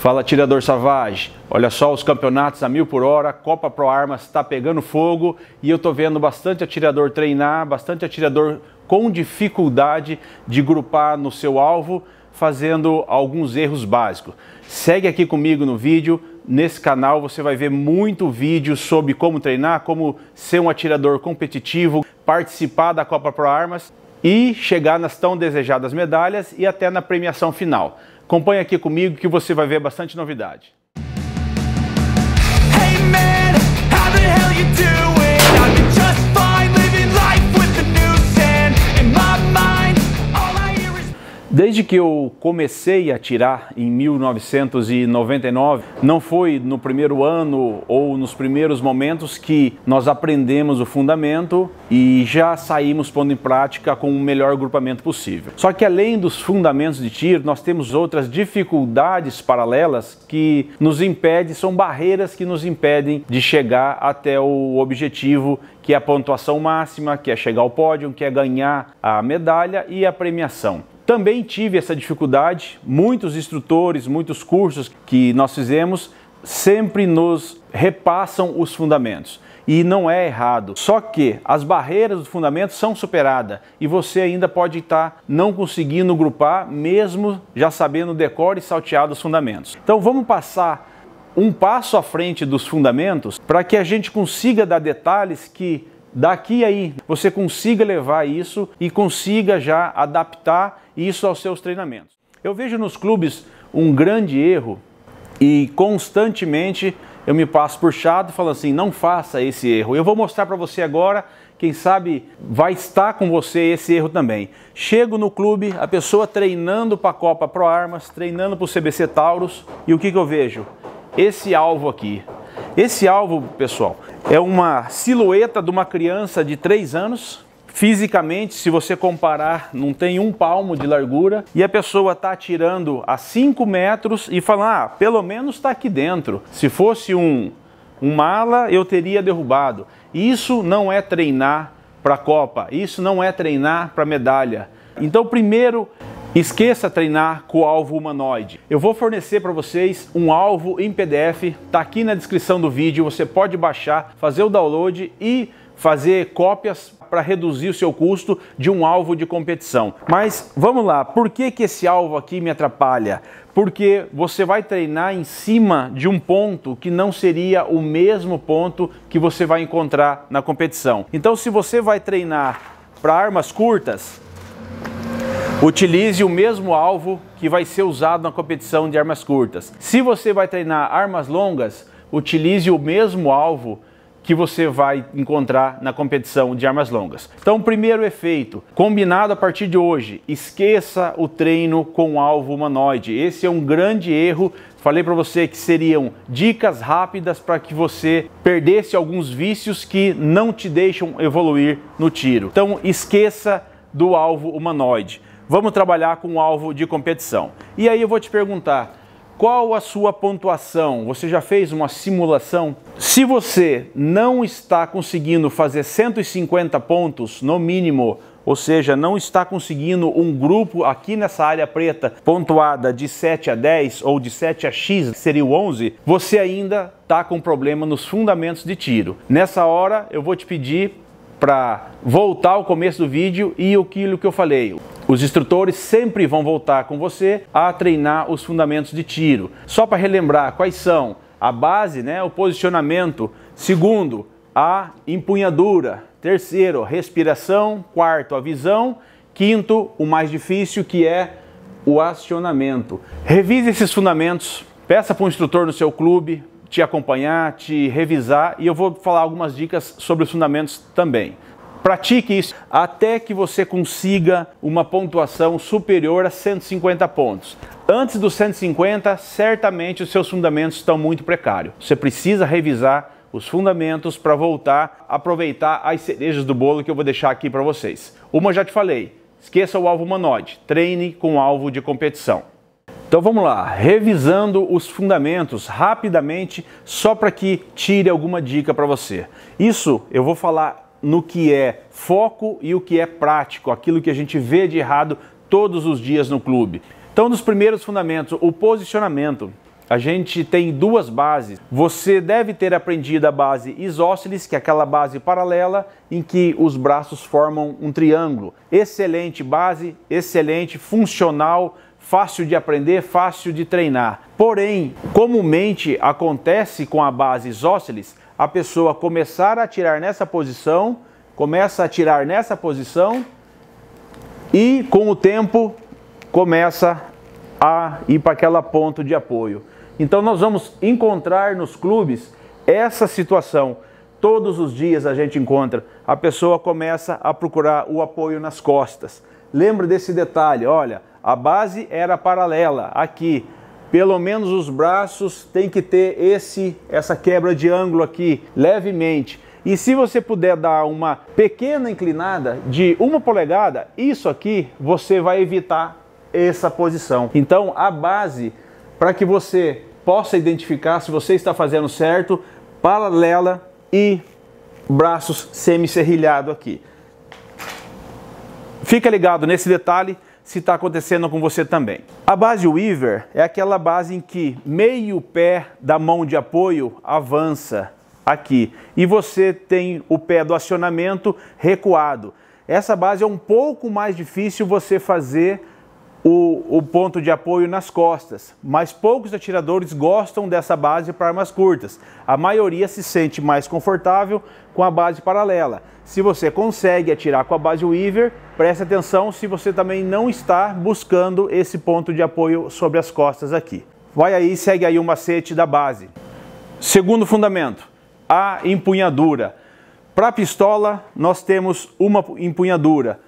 Fala Tirador Savage, olha só os campeonatos a mil por hora, a Copa Pro Armas está pegando fogo e eu tô vendo bastante atirador treinar, bastante atirador com dificuldade de grupar no seu alvo, fazendo alguns erros básicos. Segue aqui comigo no vídeo, nesse canal você vai ver muito vídeo sobre como treinar, como ser um atirador competitivo, participar da Copa Pro Armas e chegar nas tão desejadas medalhas e até na premiação final. Acompanhe aqui comigo que você vai ver bastante novidade. Hey man, Desde que eu comecei a tirar em 1999, não foi no primeiro ano ou nos primeiros momentos que nós aprendemos o fundamento e já saímos pondo em prática com o melhor agrupamento possível. Só que além dos fundamentos de tiro, nós temos outras dificuldades paralelas que nos impedem, são barreiras que nos impedem de chegar até o objetivo que é a pontuação máxima, que é chegar ao pódio, que é ganhar a medalha e a premiação. Também tive essa dificuldade, muitos instrutores, muitos cursos que nós fizemos sempre nos repassam os fundamentos. E não é errado. Só que as barreiras do fundamento são superadas e você ainda pode estar não conseguindo grupar, mesmo já sabendo decorar e saltear os fundamentos. Então vamos passar um passo à frente dos fundamentos para que a gente consiga dar detalhes que daqui aí você consiga levar isso e consiga já adaptar isso aos seus treinamentos. Eu vejo nos clubes um grande erro e constantemente eu me passo por chato falando assim, não faça esse erro. Eu vou mostrar para você agora, quem sabe vai estar com você esse erro também. Chego no clube, a pessoa treinando para a Copa Pro Armas, treinando para o CBC Taurus, e o que, que eu vejo? Esse alvo aqui. Esse alvo, pessoal, é uma silhueta de uma criança de 3 anos Fisicamente, se você comparar, não tem um palmo de largura e a pessoa está atirando a 5 metros e fala, ah, pelo menos está aqui dentro. Se fosse um, um mala, eu teria derrubado. Isso não é treinar para a Copa, isso não é treinar para medalha. Então, primeiro, Esqueça treinar com o alvo humanoide. Eu vou fornecer para vocês um alvo em PDF, Está aqui na descrição do vídeo, você pode baixar, fazer o download e fazer cópias para reduzir o seu custo de um alvo de competição. Mas vamos lá, por que, que esse alvo aqui me atrapalha? Porque você vai treinar em cima de um ponto que não seria o mesmo ponto que você vai encontrar na competição. Então, se você vai treinar para armas curtas, Utilize o mesmo alvo que vai ser usado na competição de armas curtas. Se você vai treinar armas longas, utilize o mesmo alvo que você vai encontrar na competição de armas longas. Então, primeiro efeito, combinado a partir de hoje, esqueça o treino com alvo humanoide. Esse é um grande erro Falei para você que seriam dicas rápidas para que você perdesse alguns vícios que não te deixam evoluir no tiro. Então esqueça do alvo humanoide. Vamos trabalhar com o alvo de competição. E aí eu vou te perguntar, qual a sua pontuação? Você já fez uma simulação? Se você não está conseguindo fazer 150 pontos, no mínimo, ou seja, não está conseguindo um grupo aqui nessa área preta pontuada de 7 a 10 ou de 7 a X, seria o 11, você ainda está com problema nos fundamentos de tiro. Nessa hora, eu vou te pedir para voltar ao começo do vídeo e aquilo que eu falei. Os instrutores sempre vão voltar com você a treinar os fundamentos de tiro. Só para relembrar quais são a base, né, o posicionamento. Segundo, a empunhadura. Terceiro, respiração. Quarto, a visão. Quinto, o mais difícil, que é o acionamento. Revise esses fundamentos, peça para um instrutor no seu clube te acompanhar, te revisar e eu vou falar algumas dicas sobre os fundamentos também. Pratique isso até que você consiga uma pontuação superior a 150 pontos. Antes dos 150, certamente os seus fundamentos estão muito precários. Você precisa revisar os fundamentos para voltar a aproveitar as cerejas do bolo que eu vou deixar aqui para vocês. Uma eu já te falei, esqueça o alvo humanoide, treine com alvo de competição. Então vamos lá, revisando os fundamentos rapidamente, só para que tire alguma dica para você. Isso eu vou falar no que é foco e o que é prático, aquilo que a gente vê de errado todos os dias no clube. Então, nos primeiros fundamentos, o posicionamento. A gente tem duas bases. Você deve ter aprendido a base isósceles, que é aquela base paralela em que os braços formam um triângulo. Excelente base, excelente, funcional, fácil de aprender, fácil de treinar. Porém, comumente acontece com a base isósceles a pessoa começar a tirar nessa posição, começa a tirar nessa posição e com o tempo começa a ir para aquela ponto de apoio. Então nós vamos encontrar nos clubes essa situação. Todos os dias a gente encontra, a pessoa começa a procurar o apoio nas costas. Lembra desse detalhe, olha, a base era paralela, aqui pelo menos os braços tem que ter esse essa quebra de ângulo aqui levemente. E se você puder dar uma pequena inclinada de uma polegada, isso aqui você vai evitar essa posição. Então a base para que você possa identificar se você está fazendo certo, paralela e braços semicerrilhado aqui. Fica ligado nesse detalhe se está acontecendo com você também. A base Weaver é aquela base em que meio pé da mão de apoio avança aqui e você tem o pé do acionamento recuado. Essa base é um pouco mais difícil você fazer o, o, ponto de apoio nas costas, mas poucos atiradores gostam dessa base para armas curtas. A maioria se sente mais confortável com a base paralela. Se você consegue atirar com a base Weaver, preste atenção se você também não está buscando esse ponto de apoio sobre as costas aqui. Vai aí, segue aí o macete da base. Segundo fundamento, a empunhadura. Para a pistola, nós temos uma empunhadura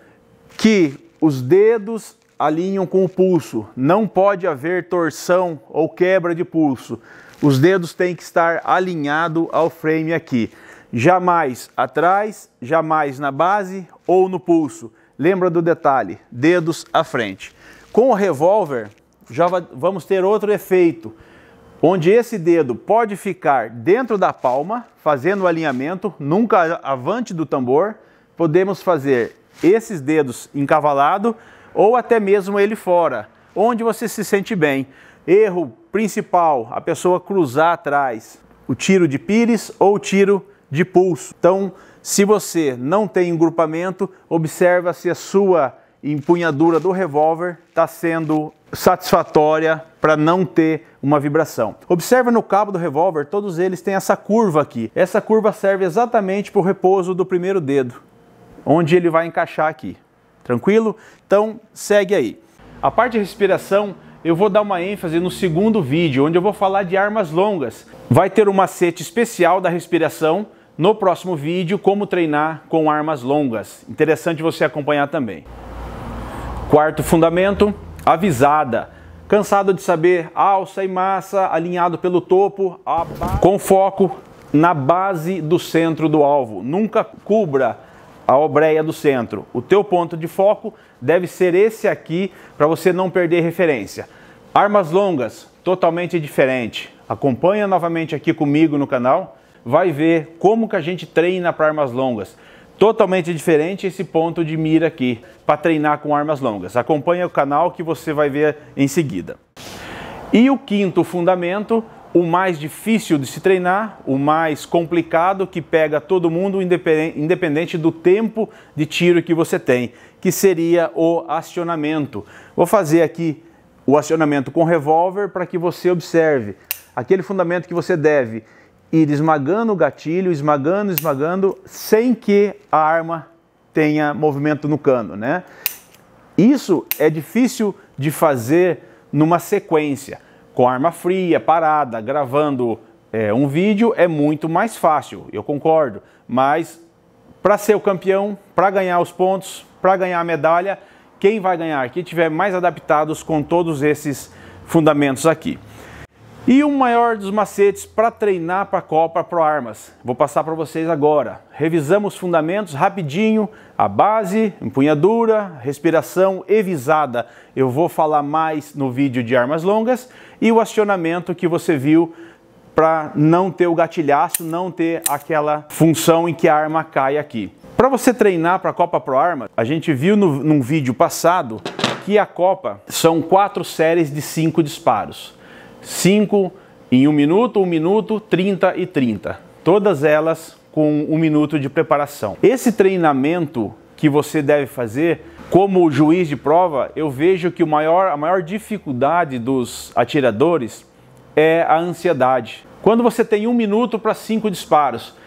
que os dedos alinham com o pulso. Não pode haver torção ou quebra de pulso. Os dedos têm que estar alinhado ao frame aqui. Jamais atrás, jamais na base ou no pulso. Lembra do detalhe, dedos à frente. Com o revólver, já vamos ter outro efeito, onde esse dedo pode ficar dentro da palma, fazendo o alinhamento, nunca avante do tambor. Podemos fazer esses dedos encavalados ou até mesmo ele fora, onde você se sente bem. Erro principal: a pessoa cruzar atrás, o tiro de pires ou o tiro de pulso. Então, se você não tem engrupamento, observa se a sua empunhadura do revólver está sendo satisfatória para não ter uma vibração. Observa no cabo do revólver, todos eles têm essa curva aqui. Essa curva serve exatamente para o repouso do primeiro dedo, onde ele vai encaixar aqui. Tranquilo? Então segue aí. A parte de respiração eu vou dar uma ênfase no segundo vídeo, onde eu vou falar de armas longas. Vai ter um macete especial da respiração no próximo vídeo, como treinar com armas longas. Interessante você acompanhar também. Quarto fundamento, avisada. Cansado de saber alça e massa, alinhado pelo topo, com foco na base do centro do alvo. Nunca cubra a obreia do centro. O teu ponto de foco deve ser esse aqui para você não perder referência. Armas longas, totalmente diferente. Acompanha novamente aqui comigo no canal, vai ver como que a gente treina para armas longas. Totalmente diferente esse ponto de mira aqui para treinar com armas longas. Acompanha o canal que você vai ver em seguida. E o quinto fundamento o mais difícil de se treinar, o mais complicado, que pega todo mundo, independente do tempo de tiro que você tem, que seria o acionamento. Vou fazer aqui o acionamento com revólver para que você observe aquele fundamento que você deve ir esmagando o gatilho, esmagando, esmagando, sem que a arma tenha movimento no cano, né? Isso é difícil de fazer numa sequência com arma fria, parada, gravando é, um vídeo, é muito mais fácil, eu concordo. Mas para ser o campeão, para ganhar os pontos, para ganhar a medalha, quem vai ganhar? Quem tiver mais adaptados com todos esses fundamentos aqui. E o maior dos macetes para treinar para a Copa Pro Armas. Vou passar para vocês agora. Revisamos fundamentos rapidinho, a base, empunhadura, respiração e visada. Eu vou falar mais no vídeo de armas longas e o acionamento que você viu para não ter o gatilhaço, não ter aquela função em que a arma cai aqui. Para você treinar para a Copa Pro Arma, a gente viu no, num vídeo passado que a Copa são quatro séries de cinco disparos. 5 em 1 um minuto, 1 um minuto, 30 e 30. Todas elas com 1 um minuto de preparação. Esse treinamento que você deve fazer, como juiz de prova, eu vejo que o maior, a maior dificuldade dos atiradores é a ansiedade. Quando você tem um minuto para cinco disparos,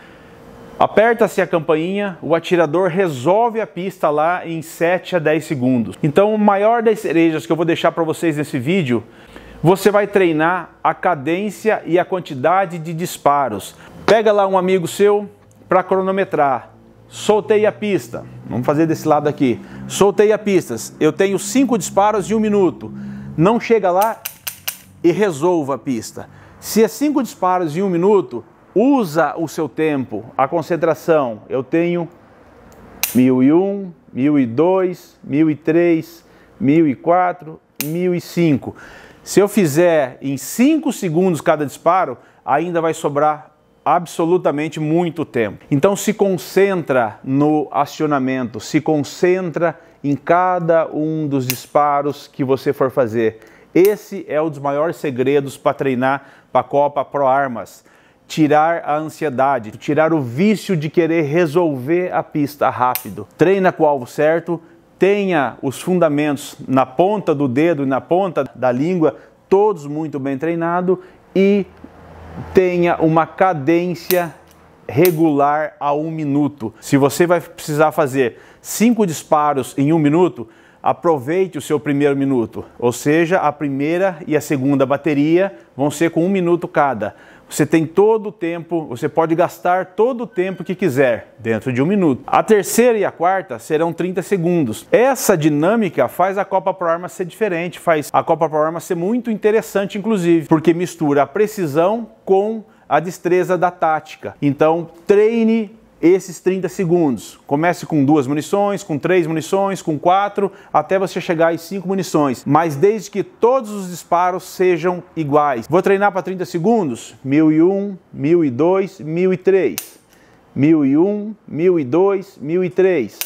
Aperta-se a campainha, o atirador resolve a pista lá em 7 a 10 segundos. Então, o maior das cerejas que eu vou deixar para vocês nesse vídeo você vai treinar a cadência e a quantidade de disparos. Pega lá um amigo seu para cronometrar. Soltei a pista. Vamos fazer desse lado aqui. Soltei a pistas. Eu tenho cinco disparos em um minuto. Não chega lá e resolva a pista. Se é cinco disparos em um minuto, usa o seu tempo, a concentração. Eu tenho 1001, 1002, 1003, 1004, 1005. Se eu fizer em 5 segundos cada disparo, ainda vai sobrar absolutamente muito tempo. Então se concentra no acionamento, se concentra em cada um dos disparos que você for fazer. Esse é um dos maiores segredos para treinar para a Copa Pro Armas. Tirar a ansiedade, tirar o vício de querer resolver a pista rápido. Treina com o alvo certo tenha os fundamentos na ponta do dedo e na ponta da língua, todos muito bem treinados e tenha uma cadência regular a um minuto. Se você vai precisar fazer cinco disparos em um minuto, aproveite o seu primeiro minuto, ou seja, a primeira e a segunda bateria vão ser com um minuto cada. Você tem todo o tempo, você pode gastar todo o tempo que quiser, dentro de um minuto. A terceira e a quarta serão 30 segundos. Essa dinâmica faz a Copa Pro Arma ser diferente, faz a Copa Pro Arma ser muito interessante, inclusive, porque mistura a precisão com a destreza da tática. Então, treine esses 30 segundos. Comece com duas munições, com três munições, com quatro, até você chegar em cinco munições, mas desde que todos os disparos sejam iguais. Vou treinar para 30 segundos? 1001, 1002, 1003. 1001, 1002, 1003.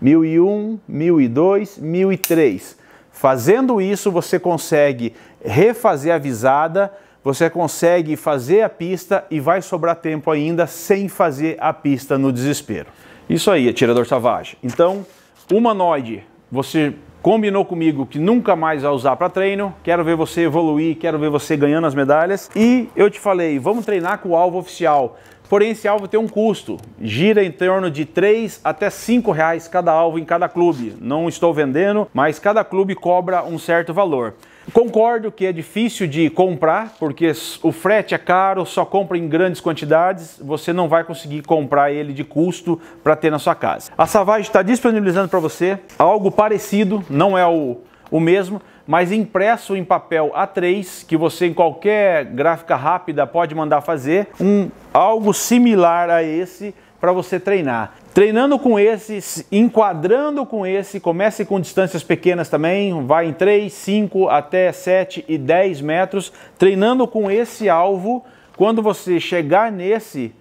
1001, 1002, 1003. Fazendo isso, você consegue refazer a visada você consegue fazer a pista e vai sobrar tempo ainda sem fazer a pista no desespero. Isso aí, atirador savage. Então, humanoide, você combinou comigo que nunca mais vai usar para treino, quero ver você evoluir, quero ver você ganhando as medalhas. E eu te falei, vamos treinar com o alvo oficial. Porém, esse alvo tem um custo, gira em torno de 3 até 5 reais cada alvo em cada clube. Não estou vendendo, mas cada clube cobra um certo valor. Concordo que é difícil de comprar, porque o frete é caro, só compra em grandes quantidades, você não vai conseguir comprar ele de custo para ter na sua casa. A Savage está disponibilizando para você algo parecido, não é o, o mesmo, mas impresso em papel A3, que você em qualquer gráfica rápida pode mandar fazer, um algo similar a esse, para você treinar. Treinando com esse, enquadrando com esse, comece com distâncias pequenas também, vai em 3, 5 até 7 e 10 metros. Treinando com esse alvo, quando você chegar nesse,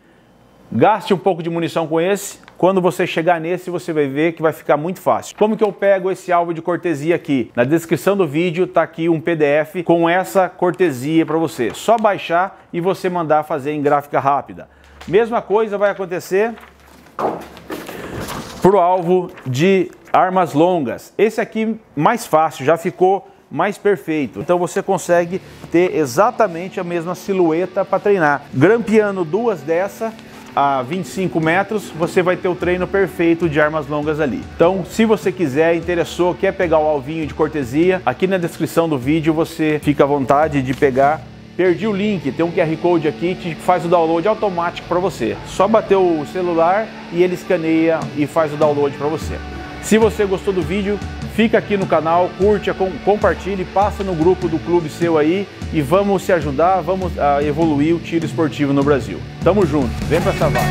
gaste um pouco de munição com esse. Quando você chegar nesse, você vai ver que vai ficar muito fácil. Como que eu pego esse alvo de cortesia aqui? Na descrição do vídeo tá aqui um PDF com essa cortesia para você. Só baixar e você mandar fazer em gráfica rápida. Mesma coisa vai acontecer para o alvo de armas longas. Esse aqui mais fácil, já ficou mais perfeito. Então você consegue ter exatamente a mesma silhueta para treinar. Grampeando duas dessa a 25 metros, você vai ter o treino perfeito de armas longas ali. Então, se você quiser, interessou, quer pegar o alvinho de cortesia, aqui na descrição do vídeo você fica à vontade de pegar Perdi o link, tem um QR Code aqui que faz o download automático para você. Só bater o celular e ele escaneia e faz o download para você. Se você gostou do vídeo, fica aqui no canal, curte, compartilhe, passa no grupo do clube seu aí e vamos se ajudar, vamos ah, evoluir o tiro esportivo no Brasil. Tamo junto, vem pra essa vaga.